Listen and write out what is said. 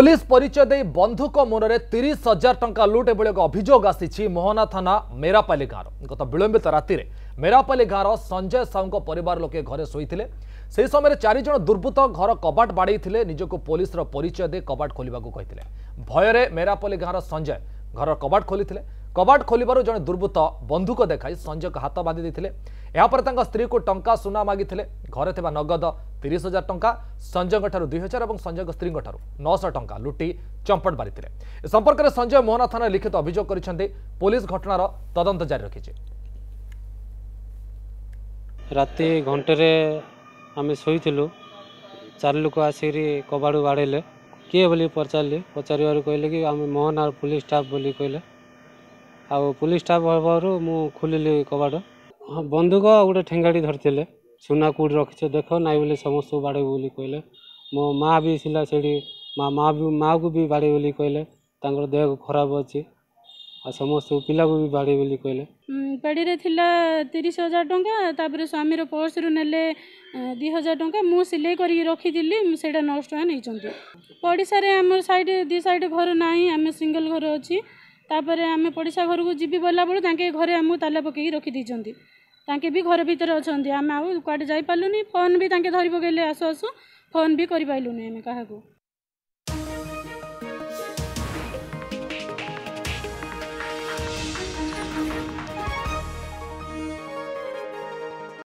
police পরিচয় দিয়ে বন্ধুক মুনরে তিরিশ হাজার টঙ্কা লুট এভাবে এক অভিযোগ আসিছি মোহনা থানা মেরাপালি গাঁর গত বিলম্বিত রাতে মেরাপালি গাঁর সঞ্জয় সাউঙ্ পরিবার লোকে ঘরে শোলে সেই সময় চারিজন দুর্বৃত্ত ঘর কবাট বাড়াই নিজক পুলিশর পরিচয় দিয়ে কবাট খোলা ভয়রে মেরাপালি গাঁর সঞ্জয় ঘর কবাট খোলি কবাট খোলার জন দুর্বৃত্ত বন্ধুক দেখাই সঞ্জয়ক হাত বাঁধি এরপরে তাঁর স্ত্রীকে টঙ্কা সুনা মাগিলে ঘরে থাকা নগদ তিরিশ হাজার টঙ্কা সঞ্জয়ঙ্ ঠার দুই হাজার এবং সঞ্জয়ঙ্ স্ত্রীঙ্ ঠার নশ টঙ্কা লুটি চম্পট মারিলে এ সম্পর্কের সঞ্জয় মোহনা থানায় লিখিত অভিযোগ করেছেন পুলিশ ঘটনার তদন্ত জারি রাখিছে রাতে ঘণ্টারে আমি শোইলু চারি লোক আসিকি কবাড়ু বাড়াইলে କିଏ ବୋଲି ପଚାରିଲି ପଚାରିବାରୁ କହିଲେ କି ଆମେ ମୋହନ ଆଉ ପୁଲିସ୍ ଷ୍ଟାଫ୍ ବୋଲି କହିଲେ ଆଉ ପୁଲିସ୍ ଷ୍ଟାଫ୍ ହେବାରୁ ମୁଁ ଖୋଲିଲି କବାଟ ବନ୍ଧୁକ ଆଉ ଗୋଟେ ଠେଙ୍ଗାଡ଼ି ଧରିଥିଲେ ସୁନା କେଉଁଠି ରଖିଛ ଦେଖ ନାଇଁ ବୋଲି ସମସ୍ତଙ୍କୁ ବାଡ଼େଇ ବୋଲି କହିଲେ ମୋ ମା' ବି ଥିଲା ସେଇଠି ମା' ମା' ବି ମା'କୁ ବି ବାଡ଼େଇ ବୋଲି କହିଲେ ତାଙ୍କର ଦେହ ଖରାପ ଅଛି ଆଉ ସମସ୍ତଙ୍କୁ ପିଲାକୁ ବି ବାଡ଼େଇ ବୋଲି କହିଲେ ପେଡ଼ିରେ ଥିଲା ତିରିଶ ହଜାର ଟଙ୍କା ତାପରେ ସ୍ୱାମୀର ପର୍ସରୁ ନେଲେ ଦୁଇ ହଜାର ଟଙ୍କା ମୁଁ ସିଲେଇ କରିକି ରଖିଥିଲି ସେଇଟା ନଅଶହ ଟଙ୍କା ନେଇଛନ୍ତି ପଡ଼ିଶାରେ ଆମ ସାଇଡ଼ ଦୁଇ ସାଇଡ଼ ଘର ନାହିଁ ଆମେ ସିଙ୍ଗଲ ଘର ଅଛି ତାପରେ ଆମେ ପଡ଼ିଶା ଘରକୁ ଯିବି ବୋଲାବେଳୁ ତାଙ୍କେ ଘରେ ଆମକୁ ତାଲା ପକାଇକି ରଖିଦେଇଛନ୍ତି ତାଙ୍କେ ବି ଘର ଭିତରେ ଅଛନ୍ତି ଆମେ ଆଉ କୁଆଡ଼େ ଯାଇପାରିଲୁନି ଫୋନ୍ ବି ତାଙ୍କେ ଧରି ପକାଇଲେ ଆସୁ ଆସୁ ଫୋନ୍ ବି କରିପାରିଲୁନି ଆମେ କାହାକୁ